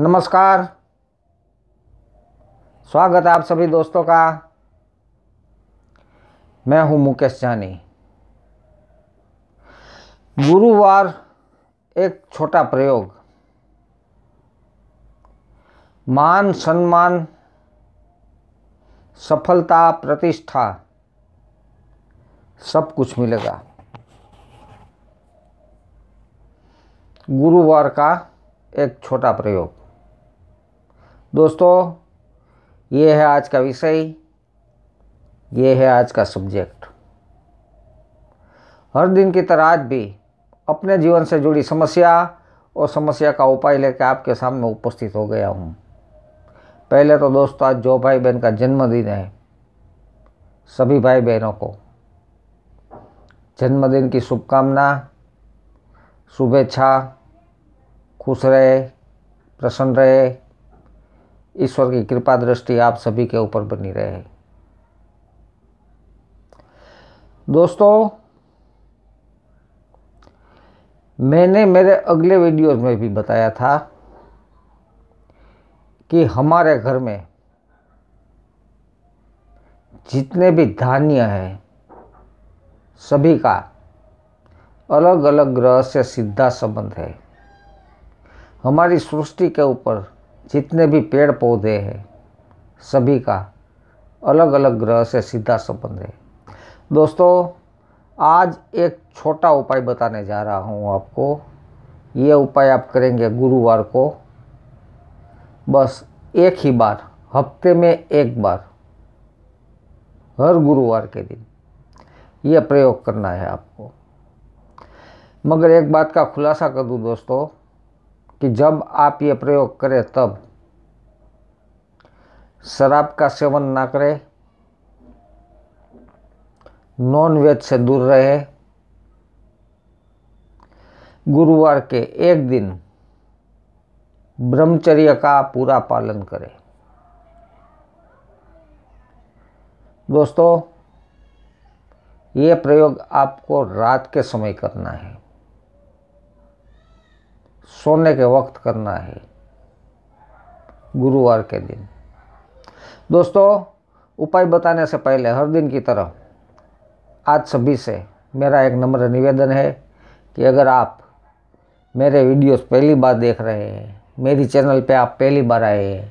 नमस्कार स्वागत है आप सभी दोस्तों का मैं हूं मुकेश जानी गुरुवार एक छोटा प्रयोग मान सम्मान सफलता प्रतिष्ठा सब कुछ मिलेगा गुरुवार का एक छोटा प्रयोग दोस्तों ये है आज का विषय ये है आज का सब्जेक्ट हर दिन की तरह आज भी अपने जीवन से जुड़ी समस्या और समस्या का उपाय लेकर आपके सामने उपस्थित हो गया हूँ पहले तो दोस्तों आज जो भाई बहन का जन्मदिन है सभी भाई बहनों को जन्मदिन की शुभकामना शुभेच्छा खुश रहे प्रसन्न रहे ईश्वर की कृपा दृष्टि आप सभी के ऊपर बनी रहे दोस्तों मैंने मेरे अगले वीडियोस में भी बताया था कि हमारे घर में जितने भी धान्य हैं सभी का अलग अलग ग्रह से सीधा संबंध है हमारी सृष्टि के ऊपर जितने भी पेड़ पौधे हैं सभी का अलग अलग ग्रह से सीधा संबंध है दोस्तों आज एक छोटा उपाय बताने जा रहा हूँ आपको ये उपाय आप करेंगे गुरुवार को बस एक ही बार हफ्ते में एक बार हर गुरुवार के दिन यह प्रयोग करना है आपको मगर एक बात का खुलासा कर दूँ दोस्तों कि जब आप ये प्रयोग करें तब शराब का सेवन ना करें नॉन वेज से दूर रहे गुरुवार के एक दिन ब्रह्मचर्य का पूरा पालन करें दोस्तों ये प्रयोग आपको रात के समय करना है सोने के वक्त करना है गुरुवार के दिन दोस्तों उपाय बताने से पहले हर दिन की तरह आज सभी से मेरा एक नम्र निवेदन है कि अगर आप मेरे वीडियोस पहली बार देख रहे हैं मेरी चैनल पे आप पहली बार आए हैं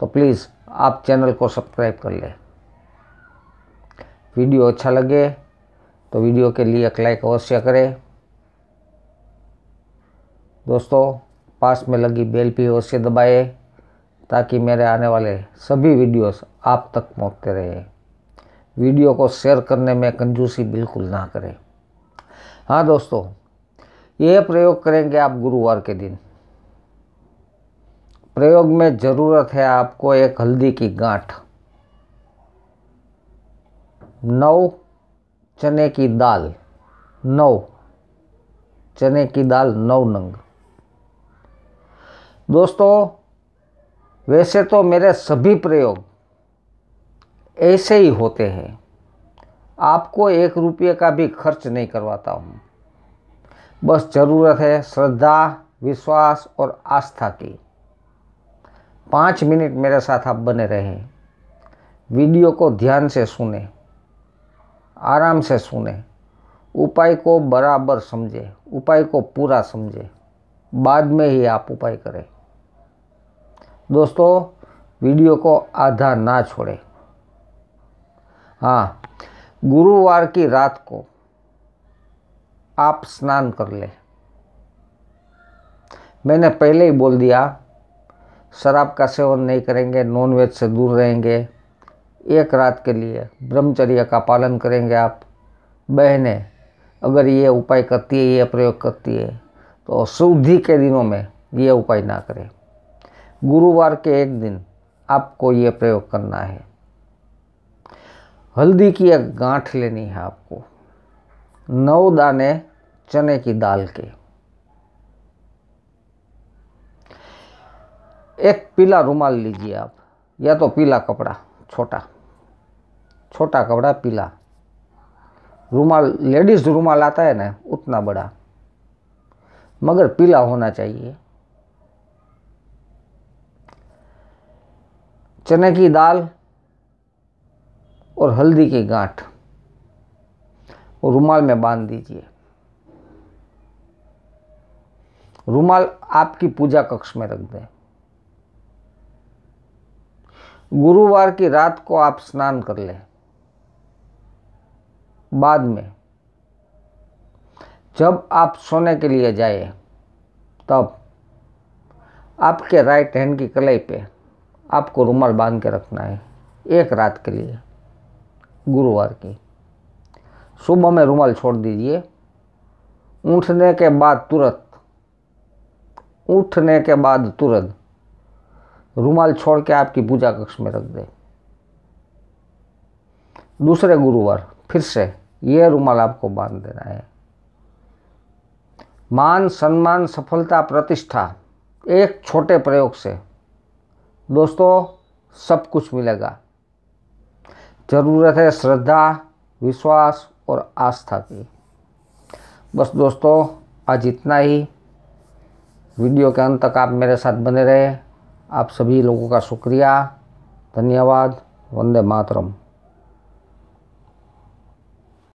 तो प्लीज़ आप चैनल को सब्सक्राइब कर लें वीडियो अच्छा लगे तो वीडियो के लिए एक लाइक अवश्य करें दोस्तों पास में लगी बेल भी अवश्य दबाए ताकि मेरे आने वाले सभी वीडियोस आप तक पहुँचते रहे वीडियो को शेयर करने में कंजूसी बिल्कुल ना करें हाँ दोस्तों ये प्रयोग करेंगे आप गुरुवार के दिन प्रयोग में ज़रूरत है आपको एक हल्दी की गांठ नौ चने की दाल नौ चने की दाल नौ नंग दोस्तों वैसे तो मेरे सभी प्रयोग ऐसे ही होते हैं आपको एक रुपये का भी खर्च नहीं करवाता हूँ बस ज़रूरत है श्रद्धा विश्वास और आस्था की पाँच मिनट मेरे साथ आप बने रहें वीडियो को ध्यान से सुने आराम से सुने उपाय को बराबर समझे उपाय को पूरा समझे बाद में ही आप उपाय करें दोस्तों वीडियो को आधा ना छोड़े हाँ गुरुवार की रात को आप स्नान कर ले मैंने पहले ही बोल दिया शराब का सेवन नहीं करेंगे नॉनवेज से दूर रहेंगे एक रात के लिए ब्रह्मचर्य का पालन करेंगे आप बहने अगर ये उपाय करती है ये प्रयोग करती है तो शुद्धि के दिनों में ये उपाय ना करें गुरुवार के एक दिन आपको ये प्रयोग करना है हल्दी की एक गांठ लेनी है आपको नौ दाने चने की दाल के एक पीला रुमाल लीजिए आप या तो पीला कपड़ा छोटा छोटा कपड़ा पीला रुमाल लेडीज़ रुमाल आता है ना उतना बड़ा मगर पीला होना चाहिए चने की दाल और हल्दी की गांठ और रुमाल में बांध दीजिए रुमाल आपकी पूजा कक्ष में रख दें गुरुवार की रात को आप स्नान कर लें बाद में जब आप सोने के लिए जाए तब आपके राइट हैंड की कलाई पे आपको रुमाल बांध के रखना है एक रात के लिए गुरुवार की सुबह में रुमाल छोड़ दीजिए उठने के बाद तुरंत उठने के बाद तुरंत रुमाल छोड़ के आपकी पूजा कक्ष में रख दे दूसरे गुरुवार फिर से यह रुमाल आपको बांध देना है मान सम्मान सफलता प्रतिष्ठा एक छोटे प्रयोग से दोस्तों सब कुछ मिलेगा ज़रूरत है श्रद्धा विश्वास और आस्था की बस दोस्तों आज इतना ही वीडियो के अंत तक आप मेरे साथ बने रहे आप सभी लोगों का शुक्रिया धन्यवाद वंदे मातरम